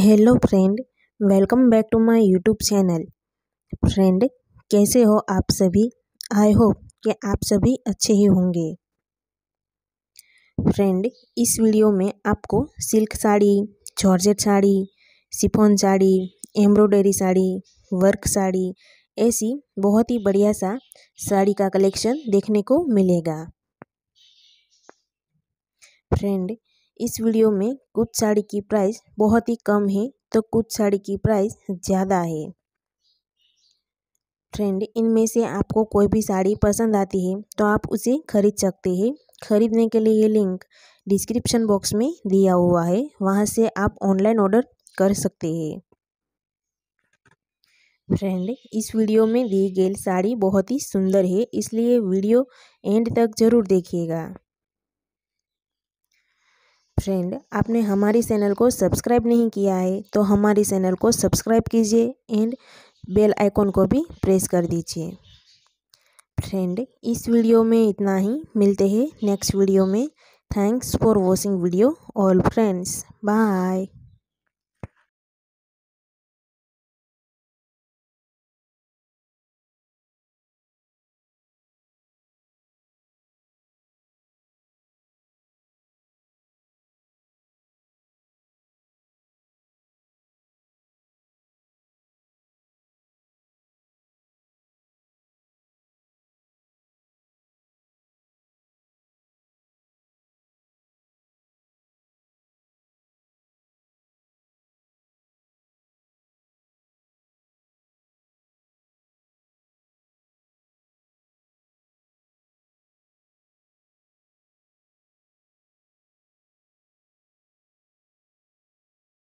hello friend welcome back to my YouTube channel friend कैसे हो आप सभी आई होप कि आप सभी अच्छे ही होंगे फ्रेंड इस वीडियो में आपको silk sari georgette sari chiffon sari embroidery sari work sari ऐसी बहुत ही बढ़िया सा साड़ी का कलेक्शन देखने को मिलेगा फ्रेंड इस वीडियो में कुछ साड़ी की प्राइस बहुत ही कम है तो कुछ साड़ी की प्राइस ज़्यादा है फ्रेंड इनमें से आपको कोई भी साड़ी पसंद आती है तो आप उसे खरीद सकते हैं खरीदने के लिए ये लिंक डिस्क्रिप्शन बॉक्स में दिया हुआ है वहाँ से आप ऑनलाइन ऑर्डर कर सकते हैं फ्रेंड इस वीडियो में दी गई साड़ी बहुत ही सुंदर है इसलिए वीडियो एंड तक ज़रूर देखिएगा फ्रेंड आपने हमारी चैनल को सब्सक्राइब नहीं किया है तो हमारी चैनल को सब्सक्राइब कीजिए एंड बेल आइकॉन को भी प्रेस कर दीजिए फ्रेंड इस वीडियो में इतना ही मिलते हैं नेक्स्ट वीडियो में thanks for watching video all friends bye